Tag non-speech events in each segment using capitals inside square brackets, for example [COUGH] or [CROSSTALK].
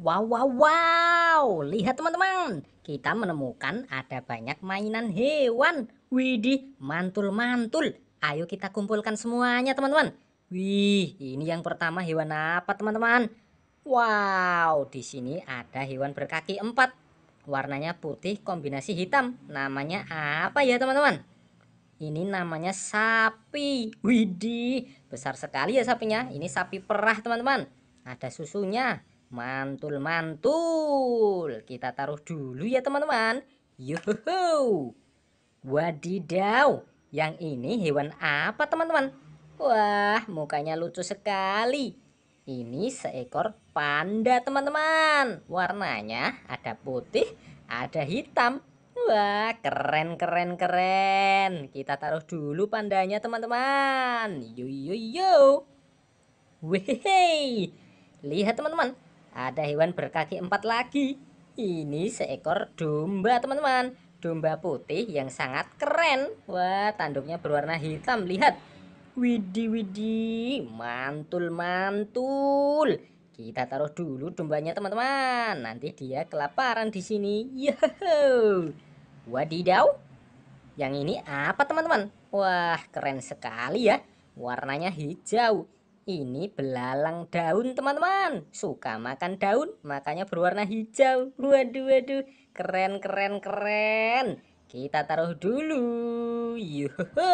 Wow, wow, wow. Lihat teman-teman. Kita menemukan ada banyak mainan hewan. Widih, mantul-mantul. Ayo kita kumpulkan semuanya teman-teman. Wih, ini yang pertama hewan apa teman-teman? Wow, di sini ada hewan berkaki empat. Warnanya putih kombinasi hitam. Namanya apa ya teman-teman? Ini namanya sapi. Widih, besar sekali ya sapinya. Ini sapi perah teman-teman. Ada susunya, Mantul, mantul. Kita taruh dulu ya teman-teman. Yuhu. Wadidaw. Yang ini hewan apa teman-teman? Wah, mukanya lucu sekali. Ini seekor panda teman-teman. Warnanya ada putih, ada hitam. Wah, keren, keren, keren. Kita taruh dulu pandanya teman-teman. Yo, yo, Lihat teman-teman ada hewan berkaki empat lagi. Ini seekor domba, teman-teman. Domba putih yang sangat keren. Wah, tanduknya berwarna hitam. Lihat. widi-widi, Mantul, mantul. Kita taruh dulu dombanya, teman-teman. Nanti dia kelaparan di sini. Yoho. Wadidaw. Yang ini apa, teman-teman? Wah, keren sekali ya. Warnanya hijau ini belalang daun teman-teman Suka makan daun makanya berwarna hijau Waduh waduh keren keren keren Kita taruh dulu Yuhu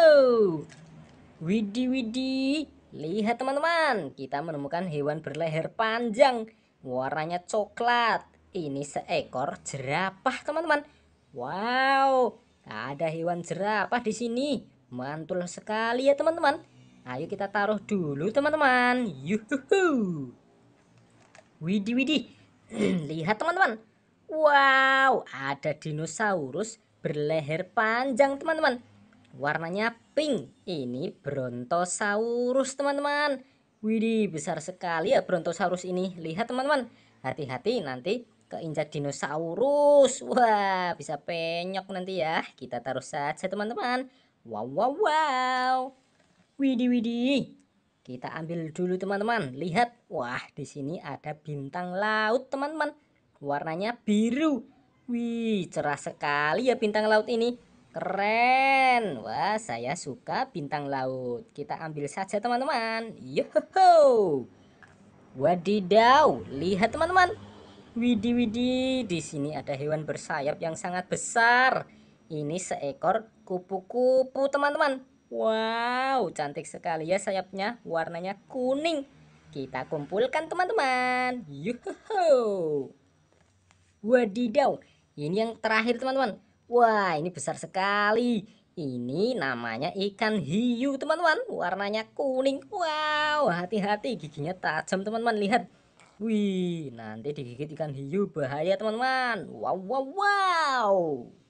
Widi widi Lihat teman-teman kita menemukan hewan berleher panjang Warnanya coklat Ini seekor jerapah teman-teman Wow ada hewan jerapah di sini Mantul sekali ya teman-teman Ayo kita taruh dulu teman-teman. Yuhuhu. Widi widi. [CLEARS THROAT] Lihat teman-teman. Wow, ada dinosaurus berleher panjang teman-teman. Warnanya pink. Ini Brontosaurus teman-teman. Widi besar sekali ya Brontosaurus ini. Lihat teman-teman. Hati-hati nanti keinjak dinosaurus. Wah, bisa penyok nanti ya. Kita taruh saja teman-teman. Wow, wow, wow. Widi Widi, Kita ambil dulu teman-teman. Lihat, wah di sini ada bintang laut teman-teman. Warnanya biru. Wih, cerah sekali ya bintang laut ini. Keren. Wah, saya suka bintang laut. Kita ambil saja teman-teman. Yoho. Wadidaw. Lihat teman-teman. Widi Widi, di sini ada hewan bersayap yang sangat besar. Ini seekor kupu-kupu teman-teman. Wow, cantik sekali ya sayapnya. Warnanya kuning. Kita kumpulkan teman-teman. Yuhuhu. Wadidaw. Ini yang terakhir teman-teman. Wah, ini besar sekali. Ini namanya ikan hiu teman-teman. Warnanya kuning. Wow, hati-hati giginya tajam teman-teman. Lihat. Wih, nanti digigit ikan hiu bahaya teman-teman. Wow, wow, wow.